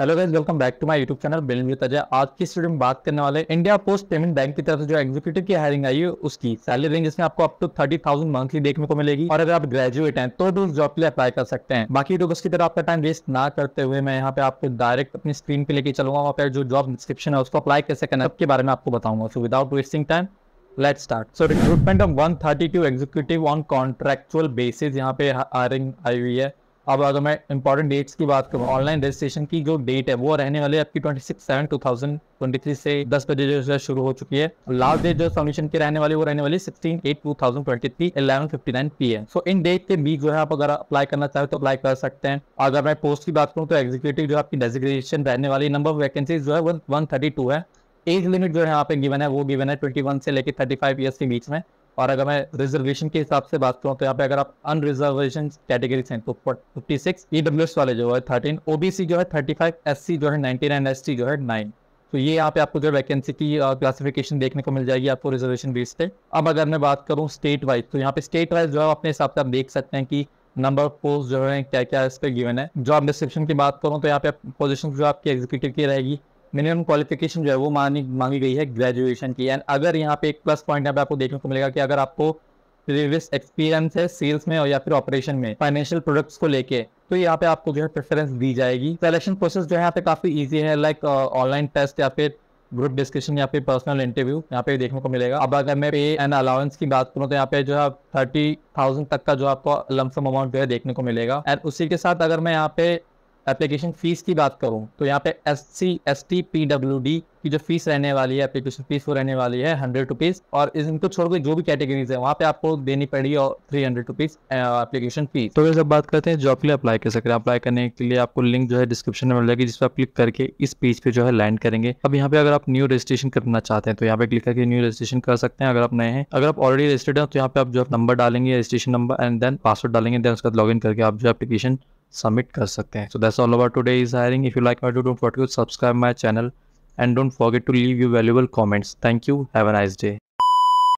hello guys welcome back to my YouTube channel billing with आज की studio में बात करने वाले इंडिया पोस्ट पेमेंट बैंक की तरफ से जो एग्जीक्यूटिव की हायरिंग आई है उसकी सैलरी रेंज इसमें आपको up to thirty thousand monthly देखने को मिलेगी और अगर आप ग्रेजुएट हैं तो भी उस जॉब के लिए अप्लाई कर सकते हैं बाकी लोग तो उसकी तरफ आपका टाइम वेस्ट ना करते हुए मैं यहाँ पे आपको डायरेक्ट अपनी स्क्रीन पे लेके चलूंगा वहाँ पर जो जॉब डिस्क्रिप्शन है उसको अप्लाई कैसे करना के बारे में आपको बताऊंगा so without wasting time let start so recruitment of one thirty two executive on contractual basis यहाँ पे हायरिंग आई हुई है अब अगर मैं इंपॉर्टेंट डेट्स की बात करूँ ऑनलाइन रजिस्ट्रेशन की जो डेट है वो रहने वाले आपकी twenty six seven two thousand twenty three से दस बजे जो है शुरू हो चुकी है लास्ट डेट जो सबमिशन की रहने वाली वो रहने वाली sixteen eight two thousand twenty three eleven fifty nine P M so इन डेट के बीच जो है आप अगर अप्लाई करना चाहे तो अप्लाई कर सकते हैं अगर मैं पोस्ट की बात करूँ तो एग्जीक्यूटिव जो आपकी डेजिग्नेशन रहने वाली नंबर ऑफ वैकेंसीज जो है वो वन थर्टी टू है एज लिमिट जो है यहाँ पे गिवन है वो गिवन है ट्वेंटी वन से लेकर थर्टी फाइव ईयर्स के बीच में और अगर मैं रिजर्वेशन के हिसाब से बात करूँ तो यहाँ पे अगर आप अनरिजर्वेशन कैटेगरीज हैं तो fifty six E W S वाले जो है थर्टीन ओ बी सी जो है थर्टी फाइव एस सी जो है नाइनटी नाइन एस टी जो है नाइन तो ये यहाँ पे आपको जो वैकेंसी की क्लासिफिकेशन देखने को मिल जाएगी आपको रिजर्वेशन बेस पे अब अगर मैं बात करूँ स्टेट वाइज तो यहाँ पे स्टेट वाइज जो है अपने हिसाब से आप देख सकते हैं कि नंबर ऑफ पोस्ट जो है क्या क्या इस पर गिवन है जॉब डिस्क्रिप्शन की बात करूँ तो यहाँ पे पोजिशन जो आपकी एग्जीक्यूटिव की रहेगी मिनिमम क्वालिफिकेशन जो है वो मांगी मांगी गई है ग्रेजुएशन की एंड अगर यहाँ पे एक प्लस पॉइंट यहाँ पे आपको देखने को मिलेगा कि अगर आपको प्रीवियस एक्सपीरियंस है सेल्स में और या फिर ऑपरेशन में फाइनेंशियल प्रोडक्ट्स को लेके तो यहाँ पे आपको जो है प्रेफरेंस दी जाएगी सिलेक्शन प्रोसेस जो है यहाँ पे काफ़ी ईजी है लाइक ऑनलाइन टेस्ट या फिर ग्रुप डिस्कशन या फिर पर्सनल इंटरव्यू यहाँ पे देखने को मिलेगा अब अगर मैं पे एंड अलाउंस की बात करूँ तो यहाँ पे जो है थर्टी थाउजेंड तक का जो आपको लमसम अमाउंट जो है देखने को मिलेगा एंड उसी के साथ अगर मैं यहाँ पे एप्लीकेशन फ़ीस की बात करूँ तो यहाँ पे S C S T P W D की जो फीस रहने वाली है एप्लीकेशन फ़ीस वो रहने वाली है हंड्रेड रुपीज़ और इनको के जो भी कैटेगरीज है वहाँ पे आपको देनी पड़ेगी और three hundred rupees application fees तो जब बात करते हैं जॉब के लिए अप्लाई कर सकते हैं अप्लाई करने के लिए आपको लिंक जो है डिस्क्रिप्शन में मिल जाएगी जिस पर आप क्लिक करके इस पेज पे जो है लैंड करेंगे अब यहाँ पे अगर आप न्यू रजिस्ट्रेशन करना चाहते हैं तो यहाँ पे क्लिक करके न्यू रजिस्ट्रेशन कर सकते हैं अगर आप नए हैं अगर आप ऑलरेडी रजिस्टर्ड हैं तो यहाँ पे आप जो नंबर डालेंगे registration number and then password डालेंगे देन उसके बाद लॉग करके आप जो एप्लीकेशन सबमिट कर सकते हैं so that's all about today is hiring if you like my do don't forget to subscribe my channel and don't forget to leave you valuable comments thank you have a nice day